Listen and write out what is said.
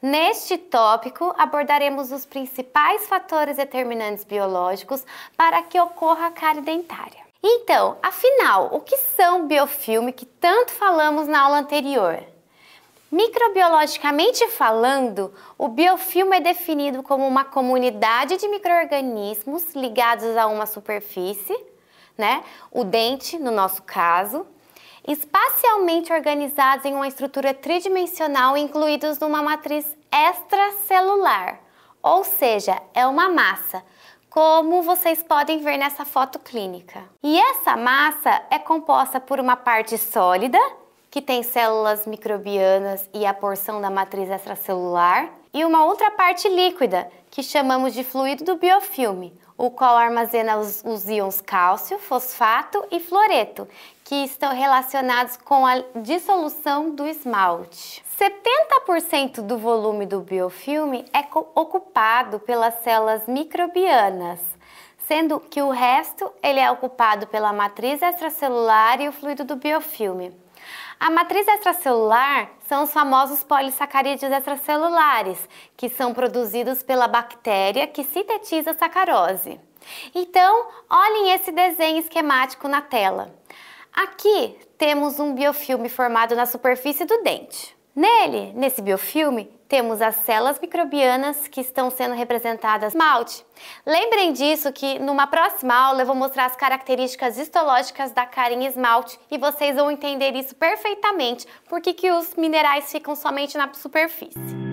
Neste tópico, abordaremos os principais fatores determinantes biológicos para que ocorra a cárie dentária. Então, afinal, o que são biofilme que tanto falamos na aula anterior? Microbiologicamente falando, o biofilme é definido como uma comunidade de microorganismos ligados a uma superfície, né? O dente, no nosso caso, espacialmente organizados em uma estrutura tridimensional incluídos numa matriz extracelular, ou seja, é uma massa, como vocês podem ver nessa foto clínica. E essa massa é composta por uma parte sólida, que tem células microbianas e a porção da matriz extracelular, e uma outra parte líquida, que chamamos de fluido do biofilme, o qual armazena os, os íons cálcio, fosfato e fluoreto, que estão relacionados com a dissolução do esmalte. 70% do volume do biofilme é ocupado pelas células microbianas, sendo que o resto ele é ocupado pela matriz extracelular e o fluido do biofilme. A matriz extracelular são os famosos polissacarídeos extracelulares, que são produzidos pela bactéria que sintetiza sacarose. Então, olhem esse desenho esquemático na tela. Aqui temos um biofilme formado na superfície do dente. Nele, nesse biofilme, temos as células microbianas que estão sendo representadas malte. Lembrem disso que numa próxima aula eu vou mostrar as características histológicas da carinha esmalte e vocês vão entender isso perfeitamente, porque que os minerais ficam somente na superfície.